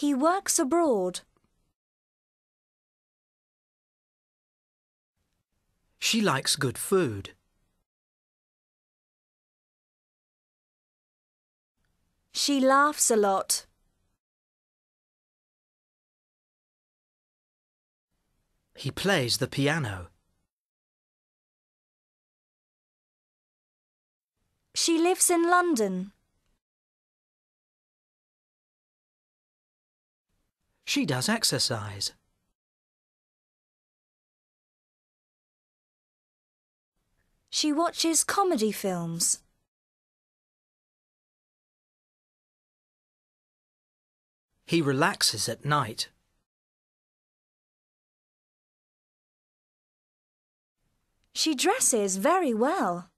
He works abroad. She likes good food. She laughs a lot. He plays the piano. She lives in London. She does exercise. She watches comedy films. He relaxes at night. She dresses very well.